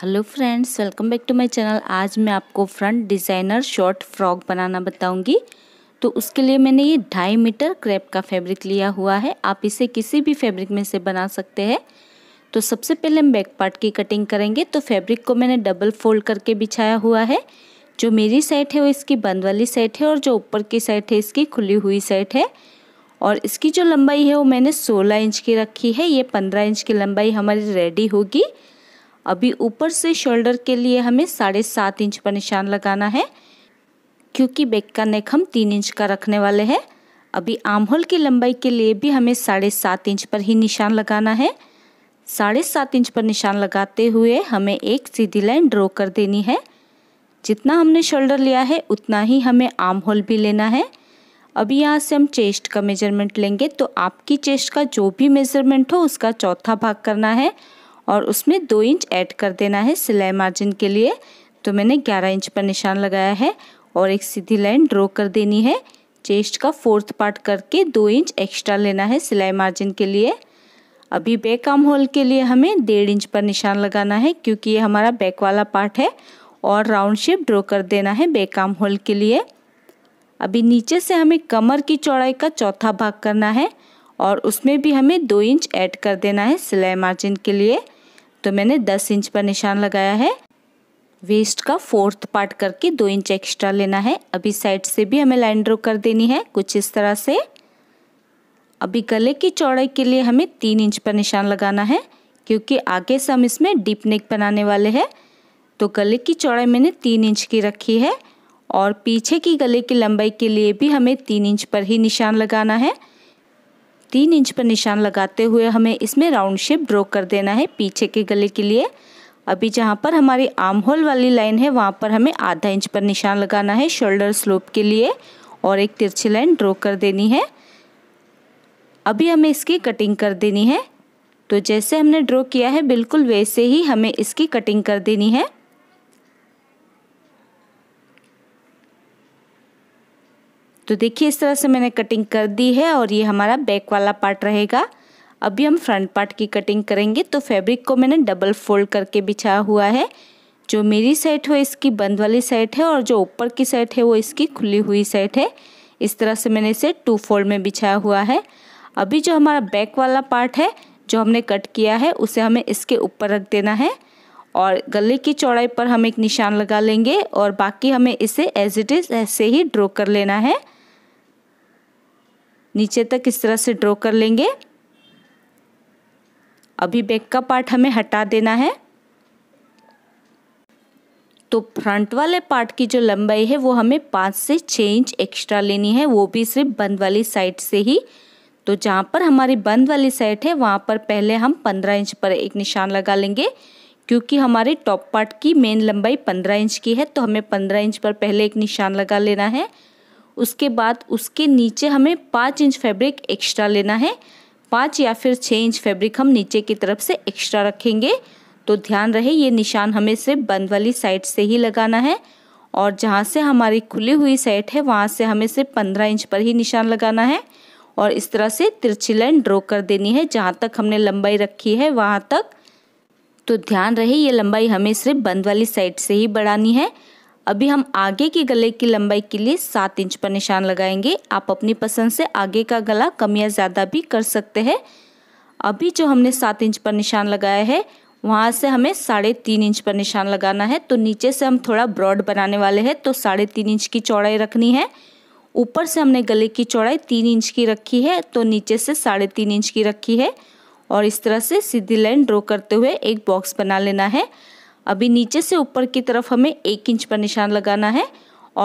hello friends welcome back to my channel आज मैं आपको फ्रंट डिज़ाइनर शॉर्ट फ्रॉक बनाना बताऊंगी तो उसके लिए मैंने ये ढाई मीटर क्रेप का फैब्रिक लिया हुआ है आप इसे किसी भी फैब्रिक में से बना सकते हैं तो सबसे पहले हम बैक पार्ट की कटिंग करेंगे तो फैब्रिक को मैंने डबल फोल्ड करके बिछाया हुआ है जो मेरी साइड है वो इसकी बंद वाली साइड है और जो ऊपर की साइड है इसकी खुली हुई साइड है और इसकी जो लंबाई है वो मैंने सोलह इंच की रखी है ये पंद्रह इंच की लंबाई हमारी रेडी होगी अभी ऊपर से शोल्डर के लिए हमें साढ़े सात इंच पर निशान लगाना है क्योंकि बैक का नेक हम तीन इंच का रखने वाले हैं अभी आर्म होल की लंबाई के लिए भी हमें साढ़े सात इंच पर ही निशान लगाना है साढ़े सात इंच पर निशान लगाते हुए हमें एक सीधी लाइन ड्रॉ कर देनी है जितना हमने शोल्डर लिया है उतना ही हमें आर्म होल भी लेना है अभी यहाँ से हम चेस्ट का मेजरमेंट लेंगे तो आपकी चेस्ट का जो भी मेजरमेंट हो उसका चौथा भाग करना है और उसमें दो इंच ऐड कर देना है सिलाई मार्जिन के लिए तो मैंने ग्यारह इंच पर निशान लगाया है और एक सीधी लाइन ड्रॉ कर देनी है चेस्ट का फोर्थ पार्ट करके दो इंच एक्स्ट्रा लेना है सिलाई मार्जिन के लिए अभी बैक आर्म होल के लिए हमें डेढ़ इंच पर निशान लगाना है क्योंकि ये हमारा बैक वाला पार्ट है और राउंड शेप ड्रॉ कर देना है बैक आर्म होल के लिए अभी नीचे से हमें कमर की चौड़ाई का चौथा भाग करना है और उसमें भी हमें दो इंच ऐड कर देना है सिलाई मार्जिन के लिए तो मैंने दस इंच पर निशान लगाया है वेस्ट का फोर्थ पार्ट करके दो इंच एक्स्ट्रा लेना है अभी साइड से भी हमें लाइन ड्रॉ कर देनी है कुछ इस तरह से अभी गले की चौड़ाई के लिए हमें तीन इंच पर निशान लगाना है क्योंकि आगे से हम इसमें डीप नेक बनाने वाले हैं तो गले की चौड़ाई मैंने तीन इंच की रखी है और पीछे की गले की लंबाई के लिए भी हमें तीन इंच पर ही निशान लगाना है तीन इंच पर निशान लगाते हुए हमें इसमें राउंड शेप ड्रॉ कर देना है पीछे के गले के लिए अभी जहाँ पर हमारी आर्म होल वाली लाइन है वहाँ पर हमें आधा इंच पर निशान लगाना है शोल्डर स्लोप के लिए और एक तिरछी लाइन ड्रॉ कर देनी है अभी हमें इसकी कटिंग कर देनी है तो जैसे हमने ड्रॉ किया है बिल्कुल वैसे ही हमें इसकी कटिंग कर देनी है तो देखिए इस तरह से मैंने कटिंग कर दी है और ये हमारा बैक वाला पार्ट रहेगा अभी हम फ्रंट पार्ट की कटिंग करेंगे तो फैब्रिक को मैंने डबल फोल्ड करके बिछा हुआ है जो मेरी सेट हो इसकी बंद वाली सेट है और जो ऊपर की सेट है वो इसकी खुली हुई सेट है इस तरह से मैंने इसे टू फोल्ड में बिछाया हुआ है अभी जो हमारा बैक वाला पार्ट है जो हमने कट किया है उसे हमें इसके ऊपर रख देना है और गले की चौड़ाई पर हम एक निशान लगा लेंगे और बाकी हमें इसे एज इट इज़ ऐसे ही ड्रॉ कर लेना है नीचे तक इस तरह से ड्रॉ कर लेंगे अभी बैक का पार्ट हमें हटा देना है तो फ्रंट वाले पार्ट की जो लंबाई है वो हमें पाँच से छः इंच एक्स्ट्रा लेनी है वो भी सिर्फ बंद वाली साइड से ही तो जहाँ पर हमारी बंद वाली साइड है वहाँ पर पहले हम पंद्रह इंच पर एक निशान लगा लेंगे क्योंकि हमारे टॉप पार्ट की मेन लंबाई पंद्रह इंच की है तो हमें पंद्रह इंच पर पहले एक निशान लगा लेना है उसके बाद उसके नीचे हमें पाँच इंच फैब्रिक एक्स्ट्रा लेना है पाँच या फिर छः इंच फैब्रिक हम नीचे की तरफ से एक्स्ट्रा रखेंगे तो ध्यान रहे ये निशान हमें सिर्फ बंद वाली साइड से ही लगाना है और जहाँ से हमारी खुली हुई साइड है वहाँ से हमें सिर्फ पंद्रह इंच पर ही निशान लगाना है और इस तरह से तिरछी लाइन ड्रॉ कर देनी है जहाँ तक हमने लंबाई रखी है वहाँ तक तो ध्यान रहे ये लंबाई हमें सिर्फ बंद वाली साइड से ही बढ़ानी है अभी हम आगे के गले की लंबाई के लिए सात इंच पर निशान लगाएंगे आप अपनी पसंद से आगे का गला कम या ज़्यादा भी कर सकते हैं अभी जो हमने सात इंच पर निशान लगाया है वहाँ से हमें साढ़े तीन इंच पर निशान लगाना है तो नीचे से हम थोड़ा ब्रॉड बनाने वाले हैं तो साढ़े तीन इंच की चौड़ाई रखनी है ऊपर से हमने गले की चौड़ाई तीन इंच की रखी है तो नीचे से साढ़े तीन इंच की रखी है और इस तरह से सीधी लाइन ड्रॉ करते हुए एक बॉक्स बना लेना है अभी नीचे से ऊपर की तरफ हमें एक इंच पर निशान लगाना है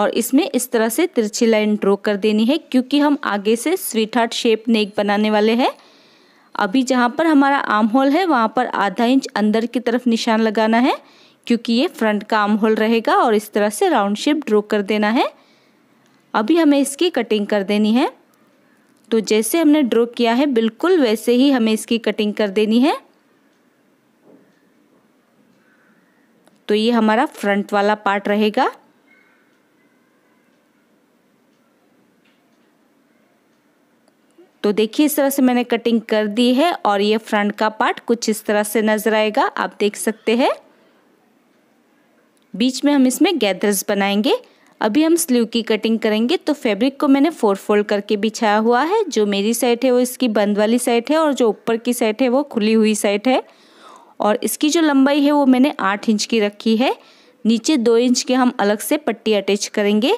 और इसमें इस तरह से तिरछी लाइन ड्रॉ कर देनी है क्योंकि हम आगे से स्वीट हार्ट शेप नेक बनाने वाले हैं अभी जहाँ पर हमारा आर्म होल है वहाँ पर आधा इंच अंदर की तरफ निशान लगाना है क्योंकि ये फ्रंट का आर्म होल रहेगा और इस तरह से राउंड शेप ड्रॉ कर देना है अभी हमें इसकी कटिंग कर देनी है तो जैसे हमने ड्रॉ किया है बिल्कुल वैसे ही हमें इसकी कटिंग कर देनी है तो ये हमारा फ्रंट वाला पार्ट रहेगा तो देखिए इस तरह से मैंने कटिंग कर दी है और ये फ्रंट का पार्ट कुछ इस तरह से नज़र आएगा आप देख सकते हैं बीच में हम इसमें गैदर्स बनाएंगे अभी हम स्लीव की कटिंग करेंगे तो फैब्रिक को मैंने फोर फोल्ड करके बिछाया हुआ है जो मेरी साइड है वो इसकी बंद वाली साइड है और जो ऊपर की साइड है वो खुली हुई साइड है और इसकी जो लंबाई है वो मैंने आठ इंच की रखी है नीचे दो इंच के हम अलग से पट्टी अटैच करेंगे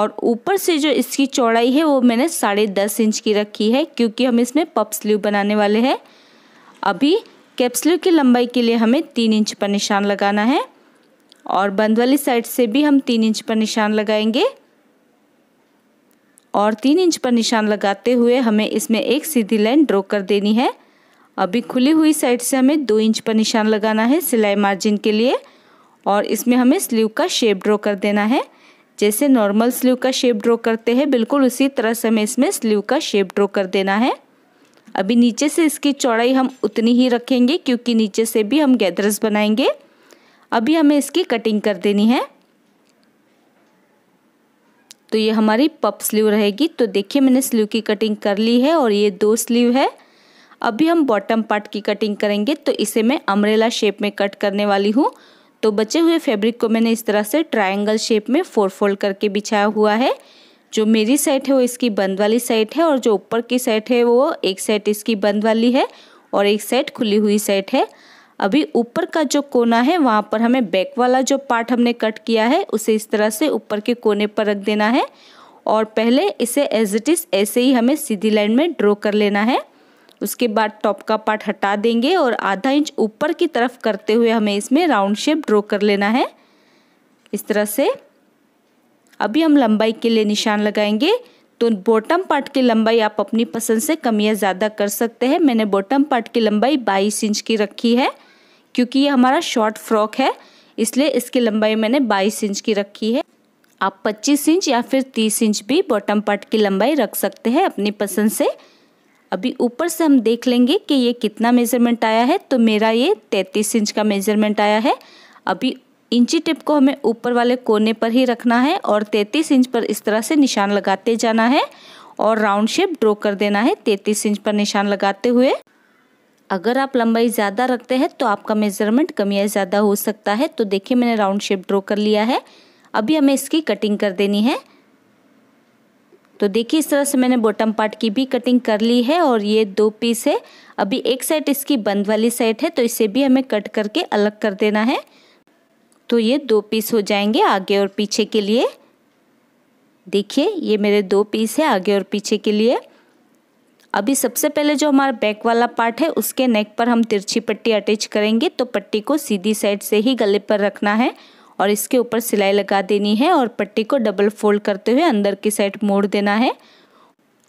और ऊपर से जो इसकी चौड़ाई है वो मैंने साढ़े दस इंच की रखी है क्योंकि हम इसमें पप स्लीव बनाने वाले हैं अभी कैप्सल्यू की लंबाई के लिए हमें तीन इंच पर निशान लगाना है और बंद वाली साइड से भी हम तीन इंच पर निशान लगाएंगे और तीन इंच पर निशान लगाते हुए हमें इसमें एक सीधी लाइन ड्रॉ कर देनी है अभी खुली हुई साइड से हमें दो इंच पर निशान लगाना है सिलाई मार्जिन के लिए और इसमें हमें स्लीव का शेप ड्रॉ कर देना है जैसे नॉर्मल स्लीव का शेप ड्रॉ करते हैं बिल्कुल उसी तरह से हमें इसमें स्लीव का शेप ड्रॉ कर देना है अभी नीचे से इसकी चौड़ाई हम उतनी ही रखेंगे क्योंकि नीचे से भी हम गैदर्स बनाएंगे अभी हमें इसकी कटिंग कर देनी है तो ये हमारी पप स्लीव रहेगी तो देखिए मैंने स्लीव की कटिंग कर ली है और ये दो स्लीव है अभी हम बॉटम पार्ट की कटिंग करेंगे तो इसे मैं अमरेला शेप में कट करने वाली हूँ तो बचे हुए फैब्रिक को मैंने इस तरह से ट्रायंगल शेप में फोर फोल्ड करके बिछाया हुआ है जो मेरी साइड है वो इसकी बंद वाली साइड है और जो ऊपर की साइड है वो एक साइड इसकी बंद वाली है और एक साइड खुली हुई साइड है अभी ऊपर का जो कोना है वहाँ पर हमें बैक वाला जो पार्ट हमने कट किया है उसे इस तरह से ऊपर के कोने पर रख देना है और पहले इसे एज इट इज़ ऐसे ही हमें सीधी लाइन में ड्रॉ कर लेना है उसके बाद टॉप का पार्ट हटा देंगे और आधा इंच ऊपर की तरफ करते हुए हमें इसमें राउंड शेप ड्रॉ कर लेना है इस तरह से अभी हम लंबाई के लिए निशान लगाएंगे तो बॉटम पार्ट की लंबाई आप अपनी पसंद से कम या ज़्यादा कर सकते हैं मैंने बॉटम पार्ट की लंबाई बाईस इंच की रखी है क्योंकि ये हमारा शॉर्ट फ्रॉक है इसलिए इसकी लंबाई मैंने 22 इंच की रखी है आप 25 इंच या फिर 30 इंच भी बॉटम पार्ट की लंबाई रख सकते हैं अपनी पसंद से अभी ऊपर से हम देख लेंगे कि ये कितना मेज़रमेंट आया है तो मेरा ये तैंतीस इंच का मेज़रमेंट आया है अभी इंची टिप को हमें ऊपर वाले कोने पर ही रखना है और तैंतीस इंच पर इस तरह से निशान लगाते जाना है और राउंड शेप ड्रॉ कर देना है तैंतीस इंच पर निशान लगाते हुए अगर आप लंबाई ज़्यादा रखते हैं तो आपका मेज़रमेंट कम या ज़्यादा हो सकता है तो देखिए मैंने राउंड शेप ड्रॉ कर लिया है अभी हमें इसकी कटिंग कर देनी है तो देखिए इस तरह से मैंने बॉटम पार्ट की भी कटिंग कर ली है और ये दो पीस है अभी एक साइड इसकी बंद वाली साइड है तो इसे भी हमें कट करके अलग कर देना है तो ये दो पीस हो जाएंगे आगे और पीछे के लिए देखिए ये मेरे दो पीस है आगे और पीछे के लिए अभी सबसे पहले जो हमारा बैक वाला पार्ट है उसके नेक पर हम तिरछी पट्टी अटैच करेंगे तो पट्टी को सीधी साइड से ही गले पर रखना है और इसके ऊपर सिलाई लगा देनी है और पट्टी को डबल फोल्ड करते हुए अंदर की साइड मोड़ देना है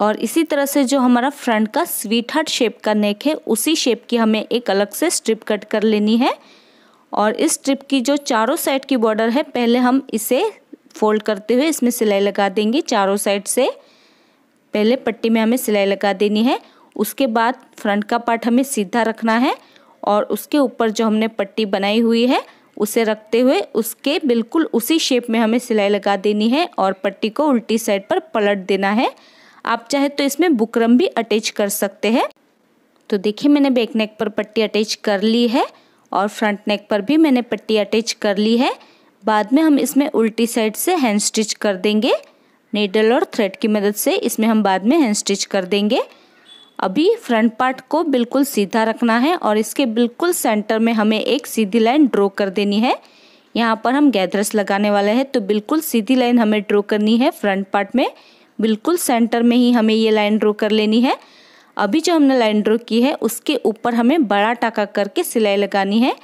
और इसी तरह से जो हमारा फ्रंट का स्वीट हार्ट शेप का नेक है उसी शेप की हमें एक अलग से स्ट्रिप कट कर लेनी है और इस स्ट्रिप की जो चारों साइड की बॉर्डर है पहले हम इसे फोल्ड करते हुए इसमें सिलाई लगा देंगे चारों साइड से पहले पट्टी में हमें सिलाई लगा देनी है उसके बाद फ्रंट का पार्ट हमें सीधा रखना है और उसके ऊपर जो हमने पट्टी बनाई हुई है उसे रखते हुए उसके बिल्कुल उसी शेप में हमें सिलाई लगा देनी है और पट्टी को उल्टी साइड पर पलट देना है आप चाहे तो इसमें बुकरम भी अटैच कर सकते हैं तो देखिए मैंने बैक नेक पर पट्टी अटैच कर ली है और फ्रंट नेक पर भी मैंने पट्टी अटैच कर ली है बाद में हम इसमें उल्टी साइड से हैंड स्टिच कर देंगे नीडल और थ्रेड की मदद से इसमें हम बाद में हैंड स्टिच कर देंगे अभी फ्रंट पार्ट को बिल्कुल सीधा रखना है और इसके बिल्कुल सेंटर में हमें एक सीधी लाइन ड्रॉ कर देनी है यहाँ पर हम गैदरस लगाने वाले हैं तो बिल्कुल सीधी लाइन हमें ड्रॉ करनी है फ्रंट पार्ट में बिल्कुल सेंटर में ही हमें ये लाइन ड्रॉ कर लेनी है अभी जो हमने लाइन ड्रॉ की है उसके ऊपर हमें बड़ा टाका करके सिलाई लगानी है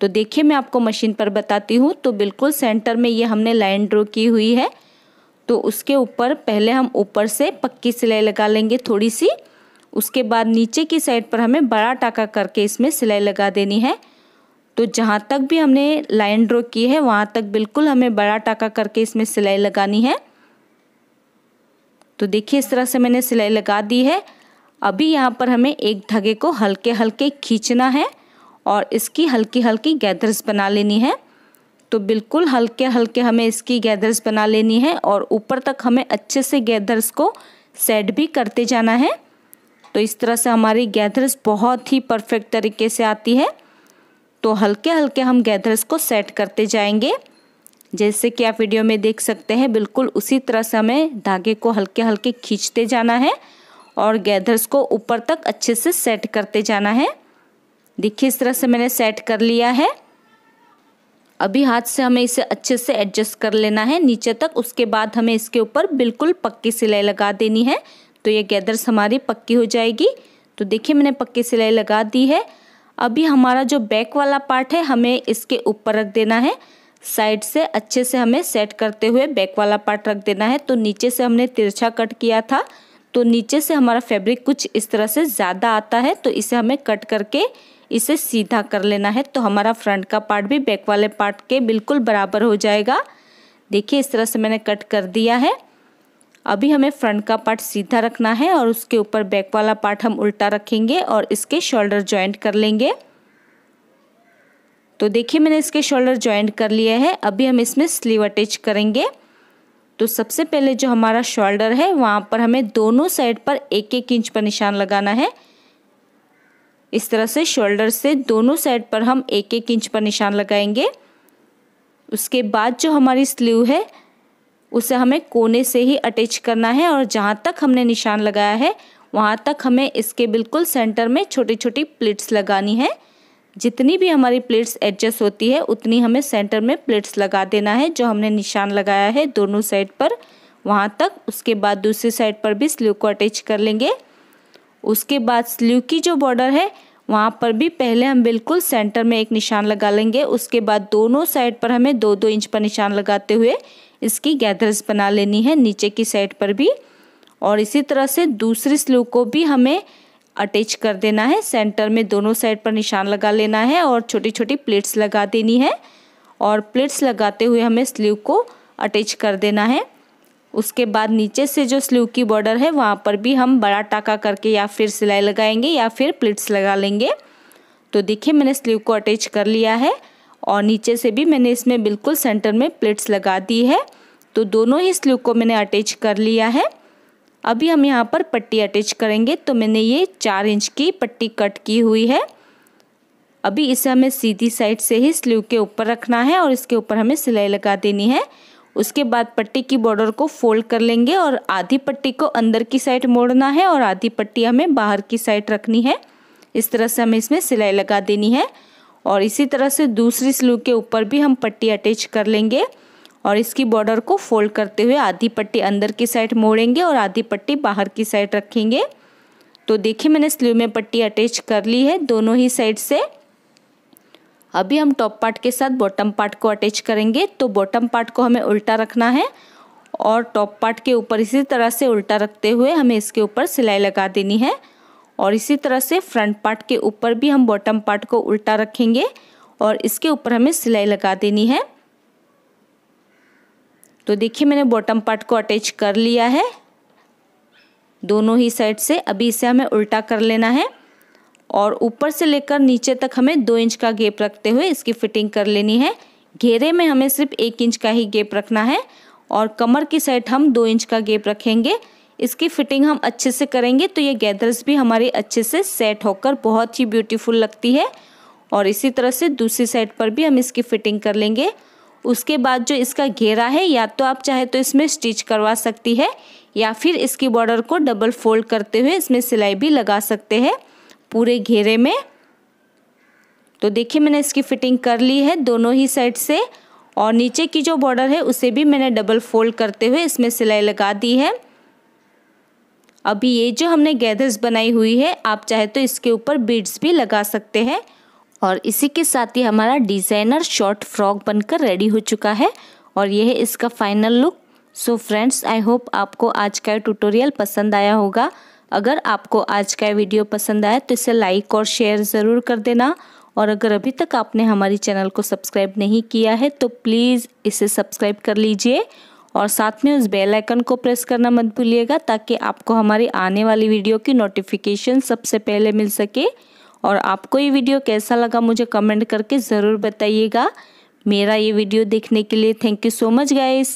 तो देखिए मैं आपको मशीन पर बताती हूँ तो बिल्कुल सेंटर में ये हमने लाइन ड्रॉ की हुई है तो उसके ऊपर पहले हम ऊपर से पक्की सिलाई लगा लेंगे थोड़ी सी उसके बाद नीचे की साइड पर हमें बड़ा टाका करके इसमें सिलाई लगा देनी है तो जहाँ तक भी हमने लाइन ड्रॉ की है वहाँ तक बिल्कुल हमें बड़ा टाका करके इसमें सिलाई लगानी है तो देखिए इस तरह से मैंने सिलाई लगा दी है अभी यहाँ पर हमें एक धागे को हल्के हल्के खींचना है और इसकी हल्की हल्की गैदर्स बना लेनी है तो बिल्कुल हल्के हल्के हमें इसकी गैदर्स बना लेनी है और ऊपर तक हमें अच्छे से गैदर्स को सेट भी करते जाना है तो इस तरह से हमारी गैदर्स बहुत ही परफेक्ट तरीके से आती है तो हल्के हल्के हम गैदर्स को सेट करते जाएंगे जैसे कि आप वीडियो में देख सकते हैं बिल्कुल उसी तरह से हमें धागे को हल्के हल्के खींचते जाना है और गैदर्स को ऊपर तक अच्छे से सेट करते जाना है देखिए इस तरह से मैंने सेट कर लिया है अभी हाथ से हमें इसे अच्छे से एडजस्ट कर लेना है नीचे तक उसके बाद हमें इसके ऊपर बिल्कुल पक्की सिलाई लगा देनी है तो ये गैदर्स हमारी पक्की हो जाएगी तो देखिए मैंने पक्की सिलाई लगा दी है अभी हमारा जो बैक वाला पार्ट है हमें इसके ऊपर रख देना है साइड से अच्छे से हमें सेट करते हुए बैक वाला पार्ट रख देना है तो नीचे से हमने तिरछा कट किया था तो नीचे से हमारा फैब्रिक कुछ इस तरह से ज़्यादा आता है तो इसे हमें कट करके इसे सीधा कर लेना है तो हमारा फ्रंट का पार्ट भी बैक वाले पार्ट के बिल्कुल बराबर हो जाएगा देखिए इस तरह से मैंने कट कर दिया है अभी हमें फ्रंट का पार्ट सीधा रखना है और उसके ऊपर बैक वाला पार्ट हम उल्टा रखेंगे और इसके शोल्डर ज्वाइंट कर लेंगे तो देखिए मैंने इसके शोल्डर ज्वाइंट कर लिए है अभी हम इसमें स्लीव अटैच करेंगे तो सबसे पहले जो हमारा शोल्डर है वहाँ पर हमें दोनों साइड पर एक एक इंच पर निशान लगाना है इस तरह से शोल्डर से दोनों साइड पर हम एक एक इंच पर निशान लगाएंगे उसके बाद जो हमारी स्लीव है उसे हमें कोने से ही अटैच करना है और जहाँ तक हमने निशान लगाया है वहाँ तक हमें इसके बिल्कुल सेंटर में छोटी छोटी प्लेट्स लगानी है जितनी भी हमारी प्लेट्स एडजस्ट होती है उतनी हमें सेंटर में प्लेट्स लगा देना है जो हमने निशान लगाया है दोनों साइड पर वहाँ तक उसके बाद दूसरी साइड पर भी स्ल्यू को अटैच कर लेंगे उसके बाद स्ल्यू की जो बॉर्डर है वहाँ पर भी पहले हम बिल्कुल सेंटर में एक निशान लगा लेंगे उसके बाद दोनों साइड पर हमें दो दो इंच पर निशान लगाते हुए इसकी गैदर्स बना लेनी है नीचे की साइड पर भी और इसी तरह से दूसरी स्लू को भी हमें अटैच कर देना है सेंटर में दोनों साइड पर निशान लगा लेना है और छोटी छोटी प्लेट्स लगा देनी है और प्लेट्स लगाते हुए हमें स्लीव को अटैच कर देना है उसके बाद नीचे से जो स्लीव की बॉर्डर है वहाँ पर भी हम बड़ा टाका करके या फिर सिलाई लगाएंगे या फिर प्लिट्स लगा लेंगे तो देखिए मैंने स्लीव को अटैच कर लिया है और नीचे से भी मैंने इसमें बिल्कुल सेंटर में प्लेट्स लगा दी है तो दोनों ही स्लीव को मैंने अटैच कर लिया है अभी हम यहाँ पर पट्टी अटैच करेंगे तो मैंने ये चार इंच की पट्टी कट की हुई है अभी इसे हमें सीधी साइड से ही स्लीव के ऊपर रखना है और इसके ऊपर हमें सिलाई लगा देनी है उसके बाद पट्टी की बॉर्डर को फोल्ड कर लेंगे और आधी पट्टी को अंदर की साइड मोड़ना है और आधी पट्टी हमें बाहर की साइड रखनी है इस तरह से हमें इसमें सिलाई लगा देनी है और इसी तरह से दूसरी स्लू के ऊपर भी हम पट्टी अटैच कर लेंगे और इसकी बॉर्डर को फोल्ड करते हुए आधी पट्टी अंदर की साइड मोड़ेंगे और आधी पट्टी बाहर की साइड रखेंगे तो देखिए मैंने स्लू में पट्टी अटैच कर ली है दोनों ही साइड से अभी हम टॉप पार्ट के साथ बॉटम पार्ट को अटैच करेंगे तो बॉटम पार्ट को हमें उल्टा रखना है और टॉप पार्ट के ऊपर इसी तरह से उल्टा रखते हुए हमें इसके ऊपर सिलाई लगा देनी है और इसी तरह से फ्रंट पार्ट के ऊपर भी हम बॉटम पार्ट को उल्टा रखेंगे और इसके ऊपर हमें सिलाई लगा देनी है तो देखिए मैंने बॉटम पार्ट को अटैच कर लिया है दोनों ही साइड से अभी इसे हमें उल्टा कर लेना है और ऊपर से लेकर नीचे तक हमें दो इंच का गेप रखते हुए इसकी फिटिंग कर लेनी है घेरे में हमें सिर्फ एक इंच का ही गेप रखना है और कमर की साइड हम दो इंच का गेप रखेंगे इसकी फिटिंग हम अच्छे से करेंगे तो ये गैदर्स भी हमारे अच्छे से सेट होकर बहुत ही ब्यूटीफुल लगती है और इसी तरह से दूसरी साइड पर भी हम इसकी फिटिंग कर लेंगे उसके बाद जो इसका घेरा है या तो आप चाहे तो इसमें स्टिच करवा सकती है या फिर इसकी बॉर्डर को डबल फोल्ड करते हुए इसमें सिलाई भी लगा सकते हैं पूरे घेरे में तो देखिए मैंने इसकी फिटिंग कर ली है दोनों ही साइड से और नीचे की जो बॉर्डर है उसे भी मैंने डबल फोल्ड करते हुए इसमें सिलाई लगा दी है अभी ये जो हमने गैदर्स बनाई हुई है आप चाहे तो इसके ऊपर बीड्स भी लगा सकते हैं और इसी के साथ ही हमारा डिज़ाइनर शॉर्ट फ्रॉक बनकर रेडी हो चुका है और यह है इसका final look so friends I hope आपको आज का ट्यूटोरियल पसंद आया होगा अगर आपको आज का वीडियो पसंद आए तो इसे लाइक और शेयर ज़रूर कर देना और अगर अभी तक आपने हमारे चैनल को सब्सक्राइब नहीं किया है तो प्लीज़ इसे सब्सक्राइब कर लीजिए और साथ में उस बेल आइकन को प्रेस करना मत भूलिएगा ताकि आपको हमारी आने वाली वीडियो की नोटिफिकेशन सबसे पहले मिल सके और आपको ये वीडियो कैसा लगा मुझे कमेंट करके ज़रूर बताइएगा मेरा ये वीडियो देखने के लिए thank you so much guys